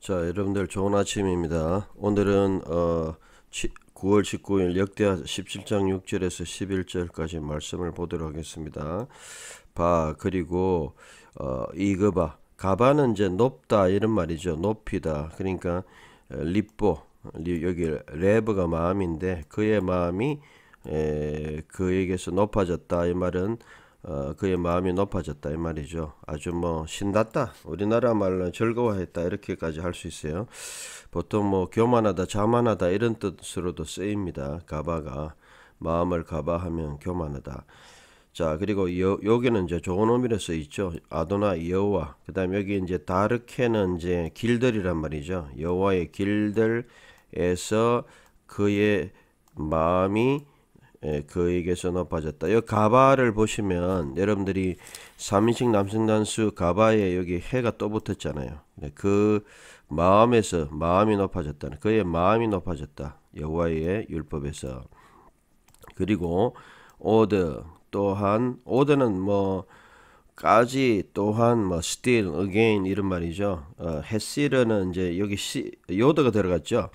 자 여러분들 좋은 아침입니다 오늘은 어, 치, 9월 19일 역대하 17장 6절에서 11절까지 말씀을 보도록 하겠습니다 바 그리고 어, 이거바 가바는 이제 높다 이런 말이죠 높이다 그러니까 어, 리뽀 여기 레브가 마음인데 그의 마음이 에, 그에게서 높아졌다 이 말은 어, 그의 마음이 높아졌다 이 말이죠. 아주 뭐 신났다. 우리나라 말로 즐거워했다 이렇게까지 할 수 있어요. 보통 뭐 교만하다, 자만하다 이런 뜻으로도 쓰입니다. 가바가 마음을 가바하면 교만하다. 자 그리고 여, 여기는 이제 좋은 의미로 서 있죠. 아도나 여호와. 그다음 여기 이제 다르케는 이제 길들이란 말이죠. 여호와의 길들에서 그의 마음이 예, 그에게서 높아졌다. 여 가바를 보시면 여러분들이 삼인칭 남성단수 가바에 여기 해가 또 붙었잖아요. 네, 그 마음에서 마음이 높아졌다. 그의 마음이 높아졌다. 여호와의 율법에서. 그리고 오드 또한 오드는 뭐 까지 또한 뭐 still again 이런 말이죠. 어, has 이제 여기 시, 요드가 들어갔죠.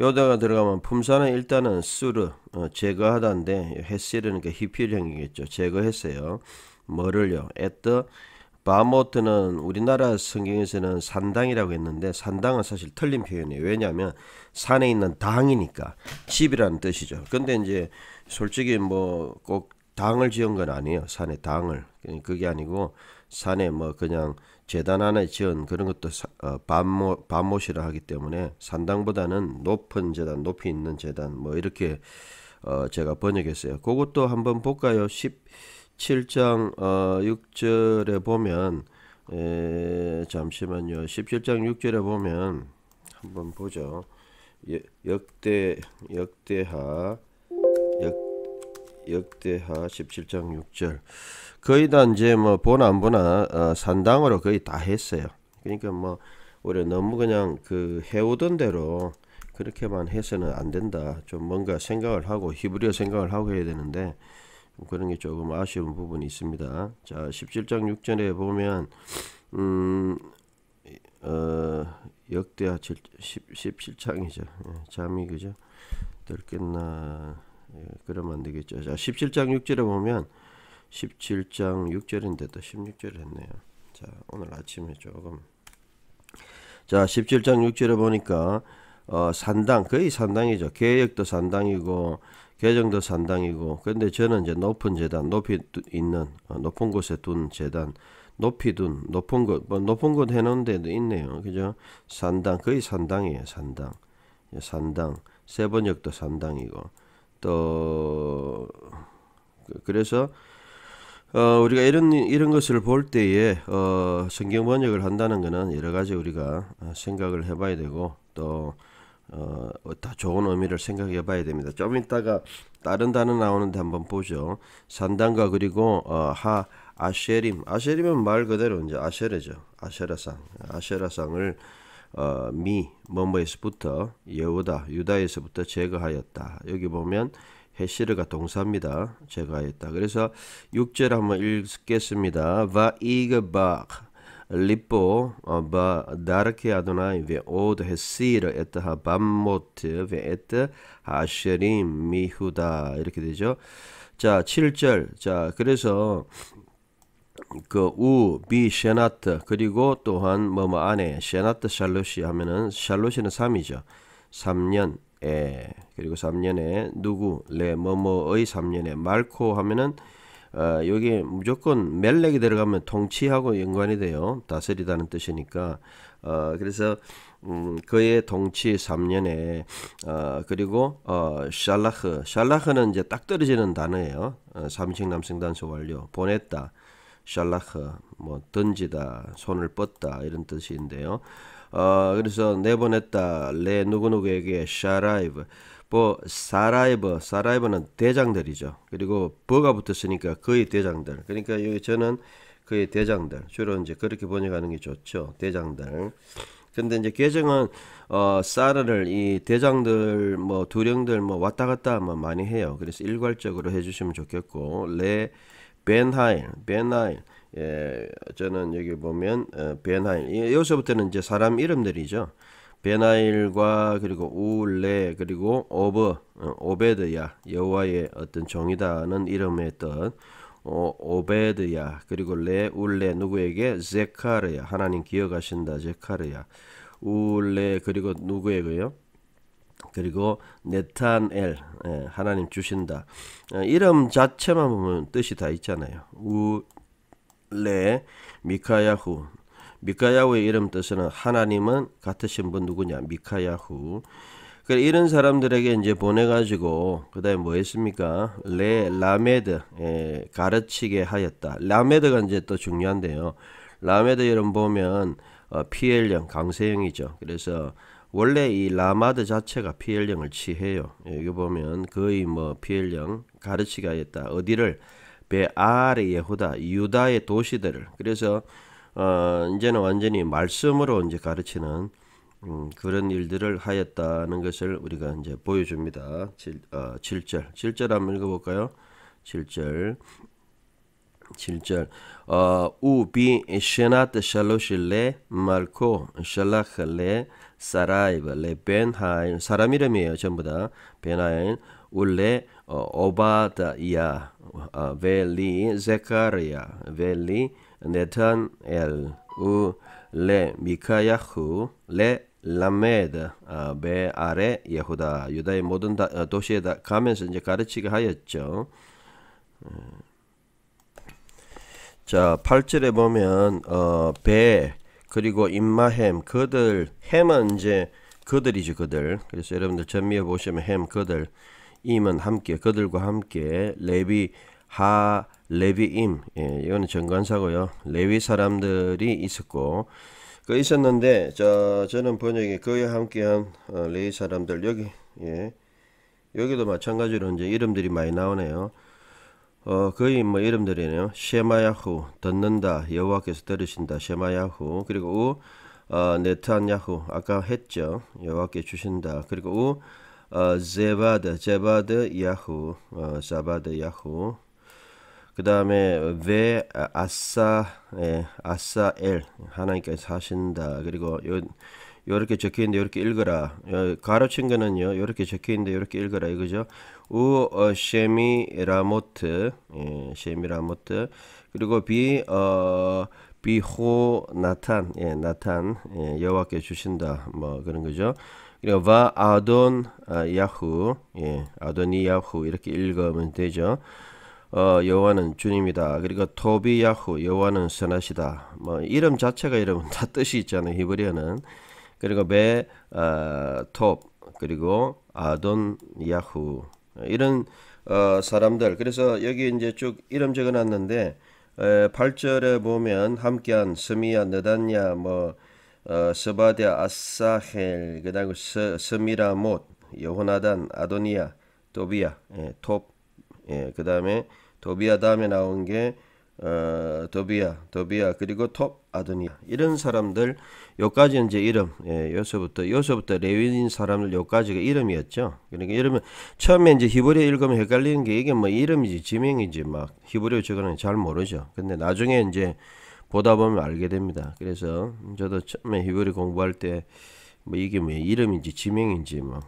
요다가 들어가면 품사는 일단은 쓰르 어, 제거하다인데 했으려니까 히필형이겠죠. 제거했어요. 뭐를요? 에떠 바모트는 우리나라 성경에서는 산당이라고 했는데 산당은 사실 틀린 표현이에요. 왜냐하면 산에 있는 당이니까 집이라는 뜻이죠. 근데 이제 솔직히 뭐 꼭 당을 지은 건 아니에요. 산에 당을 그게 아니고 산에 뭐 그냥 재단 안에 지은 그런 것도 어, 반모, 반모시라 하기 때문에 산당보다는 높은 재단, 높이 있는 재단 뭐 이렇게 어, 제가 번역했어요. 그것도 한번 볼까요? 17장 어, 6절에 보면 에, 잠시만요. 17장 6절에 보면 한번 보죠. 예, 역대 역대하 역대하 17장 6절 거의 다 이제 뭐 보나 안 보나 어, 산당으로 거의 다 했어요. 그러니까 뭐 오히려 너무 그냥 그 해오던 대로 그렇게만 해서는 안 된다. 좀 뭔가 생각을 하고 히브리어 생각을 하고 해야 되는데 그런 게 조금 아쉬운 부분이 있습니다. 자 17장 6절에 보면 음, 어, 역대하 7, 10, 17장이죠. 잠이 그죠? 들겠나 예, 그러면 안 되겠죠. 자, 17장 6절에 보면 17장 6절인데 또 16절을 했네요. 자, 오늘 아침에 조금 자, 17장 6절에 보니까 어, 산당 거의 산당이죠. 계혁도 산당이고 계정도 산당이고 근데 저는 이제 높은 재단, 높이 있는 어, 높은 곳에 둔 재단 높이 둔 높은 곳, 뭐 높은 곳 해놓은 데도 있네요. 그죠? 산당 거의 산당이에요. 산당, 산당 세번역도 산당이고 또 그, 그래서 어, 우리가 이런 이런 것을 볼 때에 어, 성경 번역을 한다는 것은 여러 가지 우리가 생각을 해봐야 되고 또 어, 어 다 좋은 의미를 생각해 봐야 됩니다. 좀 이따가 다른 단어 나오는데 한번 보죠. 산단과 그리고 어, 하아셰림아셰림은말 그대로 이제 아셰르죠아셰라상아셰라상을 어, 미 뭐뭐에서부터 예우다 유다에서부터 제거하였다. 여기 보면 헤시르가 동사입니다. 제거하였다. 그래서 6절 한번 읽겠습니다. 바이그박 리포 바 다르케 아도나이 베 오드 헤시르 에트하 밤모트 베 에트 하셔림 미후다 이렇게 되죠. 자, 7절. 자, 그래서 그 우, 비, 셰나트 그리고 또한 뭐뭐 안에 셰나트 샬롯이 하면은 샬롯이는 3이죠. 3년 에 그리고 3년에 누구 레 뭐뭐의 3년에 말코 하면은 어, 여기 무조건 멜렉이 들어가면 통치하고 연관이 돼요. 다스리다는 뜻이니까. 어, 그래서 음, 그의 통치 3년에 어, 그리고 어, 샬라흐 샬라흐는 이제 딱 떨어지는 단어예요. 어, 삼식 남성 단수 완료 보냈다. 샬라흐 뭐 던지다 손을 뻗다 이런 뜻인데요. 어, 그래서 내보냈다 레 누구누구에게 샤라이브 뭐 사라이브 사라이브는 대장들이죠. 그리고 버가 붙었으니까 그의 대장들. 그러니까 여기 저는 그의 대장들 주로 이제 그렇게 번역하는 게 좋죠. 대장들. 근데 이제 계정은어 사르를 이 대장들 뭐 두령들 뭐 왔다 갔다 뭐 많이 해요. 그래서 일괄적으로 해주시면 좋겠고 레 벤하일, 벤하일. 예, 저는 여기 보면 어, 벤하일. 여기서부터는 이제 사람 이름들이죠. 베나일과 그리고 우레 그리고 오버 어, 오베드야 여호와의 어떤 종이다는 이름의 어 오, 베드야 그리고 레 울레 누구에게 제카르야 하나님 기억하신다 제카르야 울레 그리고 누구에게요 그리고 네탄엘 예, 하나님 주신다 예, 이름 자체만 보면 뜻이 다 있잖아요 우 레 미카야후 미카야후의 이름 뜻은 하나님은 같으신 분 누구냐 미카야후 그래 이런 사람들에게 이제 보내가지고 그다음에 뭐 했습니까 레 라메드 예, 가르치게 하였다 라메드가 이제 또 중요한데요 라메드 이름 보면 어, 피엘령 강세형이죠 그래서 원래 이 라마드 자체가 피엘령을 취해요. 여기 예, 보면 거의 뭐 피엘령 가르치가였다. 어디를 베아르 예후다 유다의 도시들을 그래서 어 이제는 완전히 말씀으로 이제 가르치는 음, 그런 일들을 하였다는 것을 우리가 이제 보여줍니다. 7, 어, 7절. 7절 한번 읽어볼까요? 7절. 7절. 어, 우비 에시나트 샬로실레 말코 샬라클레 사라이브, 레벤하인 네, 사람 이름이에요 전부 다 베나인 울레 어, 오바다이아, 어, 벨리 제카리아, 벨리 네탄엘, 우 레 미카야후, 레 라메드, 어, 베 아레 예후다 유다의 모든 다, 어, 도시에 다 가면서 이제 가르치게 하였죠. 음. 자, 8절에 보면 어, 베 그리고 임마햄 그들 햄은 이제 그들이죠 그들 그래서 여러분들 전미해 보시면 햄 그들 임은 함께 그들과 함께 레비 하 레비임 예, 이거는 전관사고요 레위 사람들이 있었고 그 있었는데 저 저는 번역에 그와 함께한 어, 레위 사람들 여기 예 여기도 마찬가지로 이제 이름들이 많이 나오네요 어, 거의 뭐 이름들이네요. 쉐마야후 듣는다 여호와께서 들으신다 쉐마야후 그리고 우 어, 네탄야후 트 아까 했죠 여호와께 주신다 그리고 우 어, 제바드 제바드 야후 어, 자바드 야후 그 다음에 왜 아, 아싸 예, 아싸엘 하나님께서 하신다 그리고 요 요렇게 적혀있는데 요렇게 읽어라 가로친 거는요 요렇게 적혀있는데 요렇게 읽어라 이거죠 우 어, 셰미 라모트 예, 셰미 라모트 그리고 비 어, 비호 나탄 예, 나탄 예, 여호와께 주신다 뭐 그런 거죠. 그리고 와 아돈 아, 야후 예, 아돈이 야후 이렇게 읽으면 되죠. 어, 여호와는 주님이다. 그리고 토비 야후 여호와는 선하시다. 뭐 이름 자체가 여러분 다 뜻이 있잖아요. 히브리어는 그리고 베톱 어, 그리고 아돈 야후 이런 어, 사람들 그래서 여기 이제 쭉 이름 적어놨는데 에, 8절에 보면 함께한 스미야 느단야 뭐 어, 스바디아 아사헬 그다음에 스, 스미라못 여호나단 아도니아 도비야 에, 예, 톱 예, 그다음에 도비야 다음에 나온 게 어, 도비아, 도비아 그리고 톱 아드니아 이런 사람들 요까지는 이제 이름 예, 요서부터 요서부터 레위인 사람들 요까지가 이름이었죠. 그러니까 이름은 처음에 이제 히브리어 읽으면 헷갈리는 게 이게 뭐 이름이지 지명이지 막 히브리어 적어는 잘 모르죠. 근데 나중에 이제 보다 보면 알게 됩니다. 그래서 저도 처음에 히브리 어 공부할 때 뭐 이게 뭐 이름인지 지명인지 뭐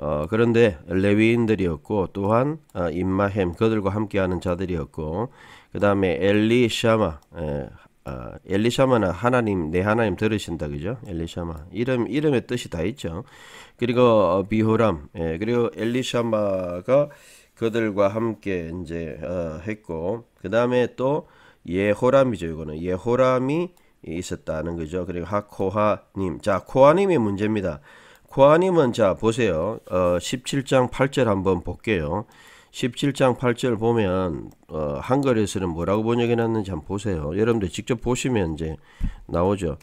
어, 그런데 레위인들이었고 또한 어, 임마햄 그들과 함께하는 자들이었고 그 다음에 엘리샤마 에, 예, 아, 엘리샤마는 하나님 내 하나님 들으신다 그죠? 엘리샤마 이름 이름의 뜻이 다 있죠. 그리고 어, 비호람 에, 예, 그리고 엘리샤마가 그들과 함께 이제 어, 했고 그 다음에 또 예호람이죠 이거는 예호람이 있었다는 거죠. 그리고 하코하님 자 코하님이 문제입니다. 코하님은 자 보세요 어, 17장 8절 한번 볼게요. 17장 8절 보면 어, 한글에서는 뭐라고 번역해 놨는지 한번 보세요. 여러분들 직접 보시면 이제 나오죠.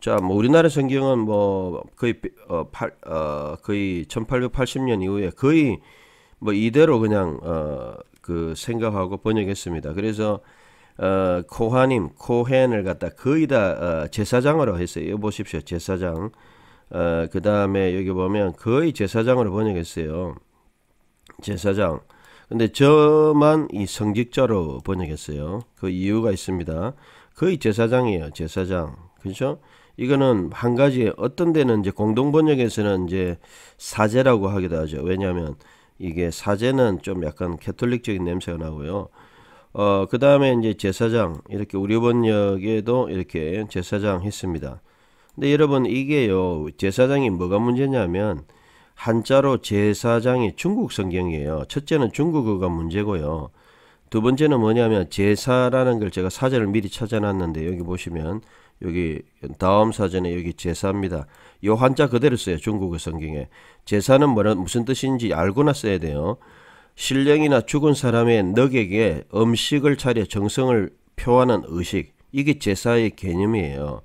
자, 뭐 우리나라 성경은 뭐 거의 어, 팔, 어, 거의 1880년 이후에 거의 뭐 이대로 그냥 어, 그 생각하고 번역했습니다. 그래서 어, 코하님, 코헨을 갖다 거의 다 어, 제사장으로 했어요. 여기 보십시오, 제사장. 어, 그 다음에 여기 보면 거의 제사장으로 번역했어요. 제사장. 근데 저만 이 성직자로 번역했어요. 그 이유가 있습니다. 거의 제사장이에요. 제사장. 그죠? 이거는 한 가지 어떤 데는 이제 공동 번역에서는 이제 사제라고 하기도 하죠. 왜냐하면 이게 사제는 좀 약간 캐톨릭적인 냄새가 나고요. 어, 그 다음에 이제 제사장, 이렇게 우리 번역에도 이렇게 제사장 했습니다. 근데 여러분, 이게요, 제사장이 뭐가 문제냐면, 한자로 제사장이 중국 성경이에요. 첫째는 중국어가 문제고요. 두 번째는 뭐냐면 제사라는 걸 제가 사전을 미리 찾아놨는데 여기 보시면 여기 다음 사전에 여기 제사입니다. 요 한자 그대로 써요. 중국어 성경에. 제사는 뭐라, 무슨 뜻인지 알고나 써야 돼요. 신령이나 죽은 사람의 넋에게 음식을 차려 정성을 표하는 의식. 이게 제사의 개념이에요.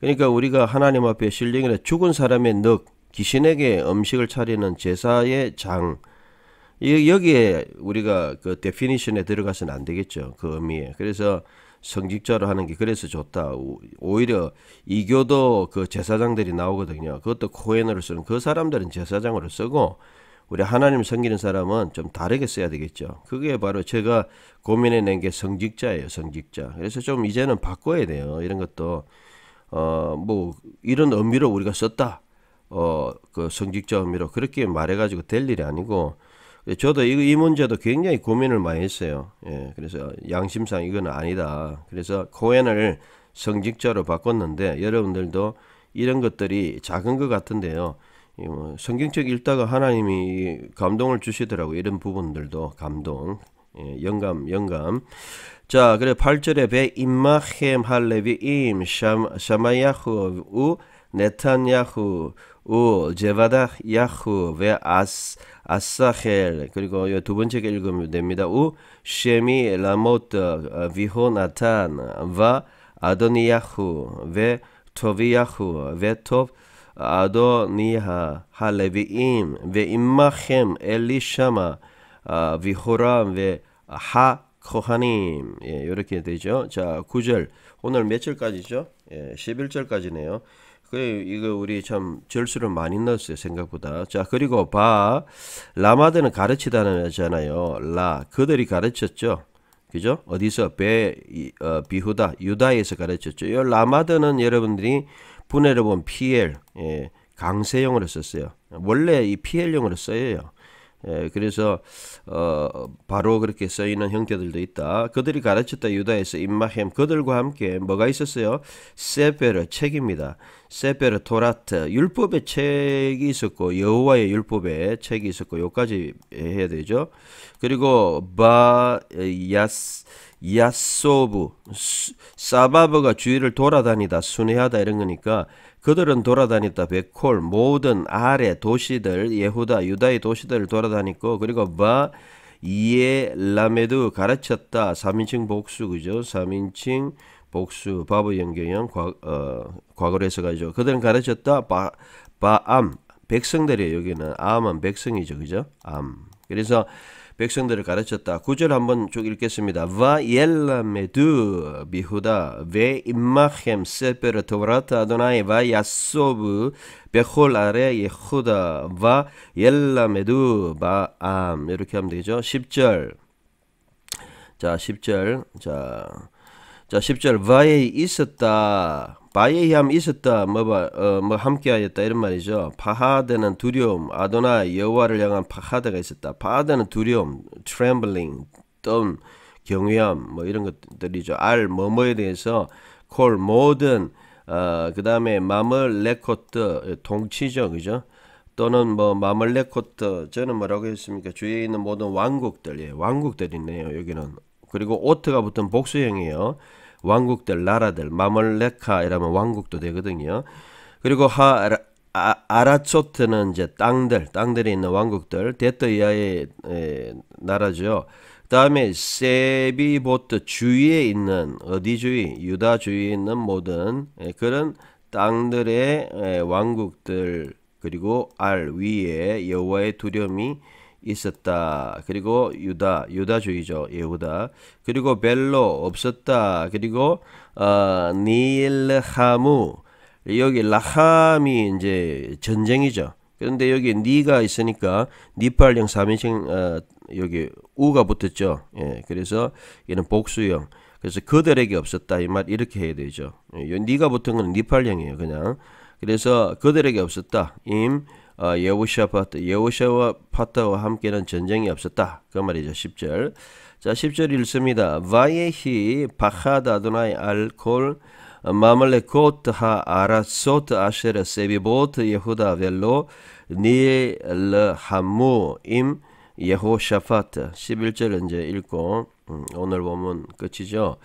그러니까 우리가 하나님 앞에 신령이나 죽은 사람의 넋, 귀신에게 음식을 차리는 제사의 장 여기에 우리가 그 데피니션에 들어가서는 안 되겠죠 그 의미에 그래서 성직자로 하는 게 그래서 좋다 오히려 이교도 그 제사장들이 나오거든요 그것도 코엔으로 쓰는 그 사람들은 제사장으로 쓰고 우리 하나님 섬기는 사람은 좀 다르게 써야 되겠죠. 그게 바로 제가 고민해낸 게 성직자예요, 성직자. 그래서 좀 이제는 바꿔야 돼요. 이런 것도, 어, 뭐, 이런 의미로 우리가 썼다. 어그 성직자 의미로 그렇게 말해가지고 될 일이 아니고 예, 저도 이, 이 문제도 굉장히 고민을 많이 했어요. 예, 그래서 양심상 이건 아니다. 그래서 코엔을 성직자로 바꿨는데 여러분들도 이런 것들이 작은 것 같은데요. 뭐 성경책 읽다가 하나님이 감동을 주시더라고 이런 부분들도 감동 예, 영감 영감 자 그래 8절에 배 임마햄 할레비 임 샴, 샤마야후 우 네탄야후 우, 제바다, 야후, 웨 아스, 아사헬. 그리고 이두 번째 게 읽으면 됩니다. 우, 쉐미, 라모트, 비호, 나탄, 와, 아도니야후, 웨 토비야후, 웨 톱, 아도니하, 할레비임, 웨 임마켐, 엘리샤마, 비호람, 아, 웨 하, 코하님 예, 이렇게 되죠. 자, 9절. 오늘 몇 절까지죠? 예, 11절까지네요. 그 이거 우리 참 절수를 많이 넣었어요 생각보다 자 그리고 바 라마드는 가르치다는 거잖아요 라 그들이 가르쳤죠 그죠 어디서 배 어, 비후다 유다에서 가르쳤죠 이 라마드는 여러분들이 분해를 본 PL 예, 강세용으로 썼어요 원래 이 p l 용으로 써요 예, 그래서 어, 바로 그렇게 쓰이는 형태들도 있다. 그들이 가르쳤다 유다에서 임마햄 그들과 함께 뭐가 있었어요? 세페르 책입니다. 세페르 토라트 율법의 책이 있었고 여호와의 율법의 책이 있었고 요까지 해야 되죠. 그리고 바 야스 야소브 사바버가 주위를 돌아다니다 순회하다 이런 거니까 그들은 돌아다니다 베콜 모든 아래 도시들 예후다 유다의 도시들을 돌아다니고 그리고 바 이에 라메드 가르쳤다 3인칭 복수 그죠 3인칭 복수 바보 연결형 과, 어, 과거로 해석하죠 그들은 가르쳤다 바, 바암 백성들이에요 여기는 암은 백성이죠 그죠 암 그래서 백성들을 가르쳤다. 구절 한번 쭉 읽겠습니다. Va yelamedu bihuda ve imachem seper torat adonai va yasobu bechol are yehuda va yelamedu baam 이렇게 하면 되죠. 10절 자 10절 자, 자 10절 va에 있었다 바에 의함 있었다 뭐뭐 어, 뭐 함께하였다 이런 말이죠. 파하드는 두려움, 아도나 여호와를 향한 파하드가 있었다. 파하드는 두려움, trembling, 떨, 경외함 뭐 이런 것들이죠. 알 뭐뭐에 대해서 콜 모든 어, 그다음에 마멀 레코트 예, 동치죠. 그죠? 또는 뭐 마멀 레코트 저는 뭐라고 했습니까? 주위에 있는 모든 왕국들 예, 왕국들이네요. 여기는 그리고 오트가 붙은 복수형이에요. 왕국들 나라들 마멀레카 이러면 왕국도 되거든요. 그리고 하 아, 아, 아라초트는 이제 땅들 땅들이 있는 왕국들 데트이아의 나라죠. 다음에 세비보트 주위에 있는 어디 주위 유다 주위에 있는 모든 그런 땅들의 왕국들 그리고 알 위에 여호와의 두려움이 있었다. 그리고 유다, 유다주의죠. 예후다. 그리고 벨로 없었다. 그리고 어, 닐하무 여기 라함이 이제 전쟁이죠. 그런데 여기 니가 있으니까 니팔령 3인칭 어, 여기 우가 붙었죠. 예, 그래서 얘는 복수형. 그래서 그들에게 없었다 이 말 이렇게 해야 되죠. 예, 니가 붙은 건 니팔령이에요. 그냥 그래서 그들에게 없었다. 임 여호샤파트 어, 여호샤파트와 와 함께는 전쟁이 없었다. 그 말이죠. 10절. 자, 10절 읽습니다. 바예히 바하다 도나이 알콜 마말레콧 하 아라소트 아셰르 세비보트 예후다 벨로 니엘 하무 임 예호샤파트 11절 이제 읽고 음, 오늘 보면 끝이죠.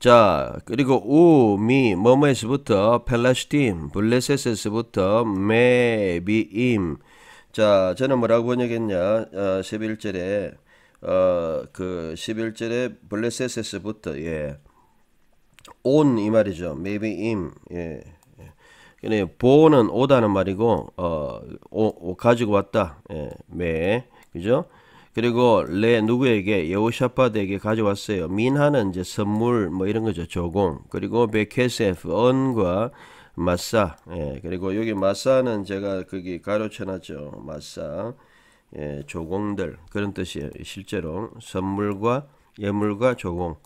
자, 그리고 우, 미, 뭐뭐에서부터 펠라시팀, 블레셋에서부터 메비임. 자, 저는 뭐라고 번역했냐? 어, 11절에 어, 그 11절에 블레셋에서부터 예. 온 이 말이죠. 메비임. 예, 예. 근데 보는 오다는 말이고 어, 오, 오, 가지고 왔다. 예. 매 그죠? 그리고 레 누구에게 여호샤파드에게 가져왔어요. 민하는 이제 선물 뭐 이런 거죠. 조공. 그리고 베케세프 언과 마사. 예, 그리고 여기 마사는 제가 거기 가로쳐 놨죠. 마사. 예, 조공들 그런 뜻이에요. 실제로 선물과 예물과 조공.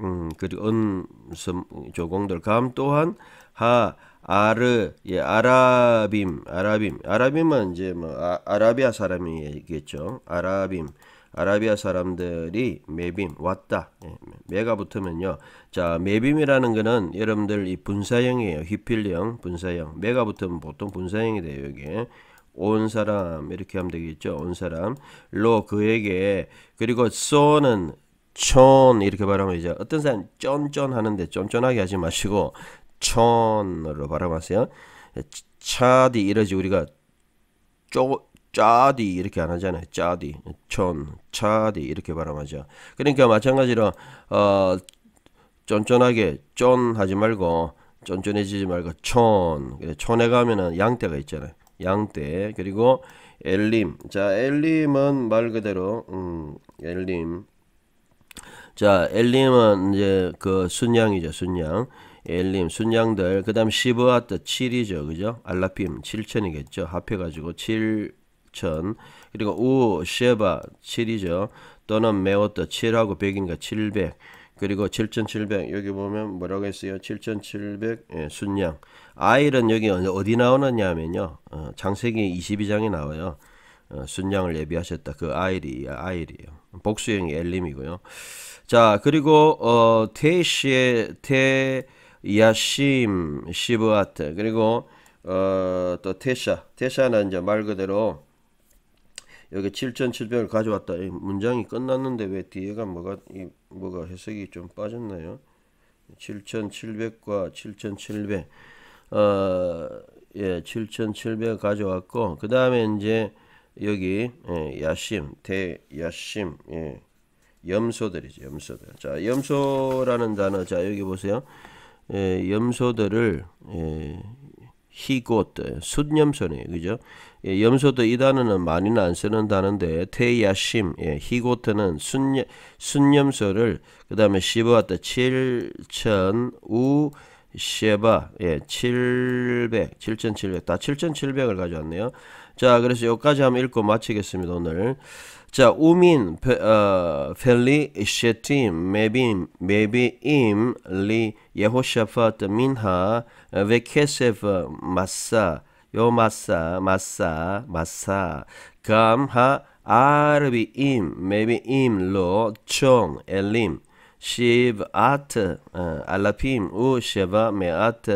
음, 그리고 은, 선, 조공들 감 또한 하 아르 예 아라빔 아라빔 아라빔은 이제 뭐 아, 라비아 사람이겠죠 아라빔 아라비아 사람들이 메빔 왔다 예, 메가 붙으면요 자 메빔이라는 거는 여러분들 이 분사형이에요 휘필형 분사형 메가 붙으면 보통 분사형이 돼요 이게 온 사람 이렇게 하면 되겠죠 온 사람 로 그에게 그리고 쏘는 촌 이렇게 발음하 이제 어떤 사람 쫀쫀 하는데 쫀쫀하게 하지 마시고 천으로 발음하세요. 차디 이러지 우리가 쪼 짜디 이렇게 안 하잖아요. 짜디 천 차디 이렇게 발음하죠. 그러니까 마찬가지로 어 쫀쫀하게 쫀 하지 말고 쫀쫀해지지 말고 천천에 가면은 양떼가 있잖아요. 양떼 그리고 엘림 자 엘림은 말 그대로 음 엘림 자 엘림은 이제 그 순양이죠 순양 엘림, 순양들, 그 다음 시브아트 7이죠. 그죠? 알라핌 7천이겠죠. 합해가지고 7천. 그리고 우, 쉐바 7이죠. 또는 메오트 7하고 100인가 700. 그리고 7,700 여기 보면 뭐라고 했어요? 7,700 예, 순양. 아일은 여기 어디 나오느냐 하면요. 어, 장세기 22장에 나와요. 어, 순양을 예비하셨다. 그 아일이 아일이에요. 복수형이 엘림이고요. 자 그리고 어, 테시의 테 야심 시브아트 그리고 어, 또 테샤 테샤는 이제 말 그대로 여기 7,700을 가져왔다. 이 문장이 끝났는데 왜 뒤에가 뭐가 이, 뭐가 해석이 좀 빠졌나요? 7,700과 7,700 어, 예, 7,700 가져왔고 그 다음에 이제 여기 예, 야심 대 야심 예, 염소들이죠 염소들 자 염소라는 단어 자 여기 보세요 에, 예, 염소들을 에, 히곶 숫염소네 그죠? 예, 염소도 이 단어는 많이는 안 쓰는 단어인데 테야심 예, 히고트는 순 순염소를 그 다음에 시어아다칠천우셰바 예, 700 7700다 7700을 가져왔네요 자 그래서 여기까지 한번 읽고 마치겠습니다 오늘 자, 우민 어, 펠리 셰팀 메빔 메비임 리 예호샤파트 민하 베케세프 마사 요마사 마사 마사 감하 아르비임 메비임 로총 엘림 שבעת אלפים ושבע מאות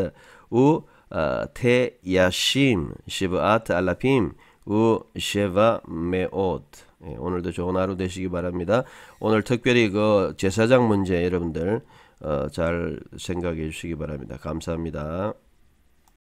ותיישים שבעת אלפים ושבע מאות 예, 오늘도 좋은 하루 되시기 바랍니다. 오늘 특별히 그 제사장 문제 여러분들 어, 잘 생각해 주시기 바랍니다. 감사합니다.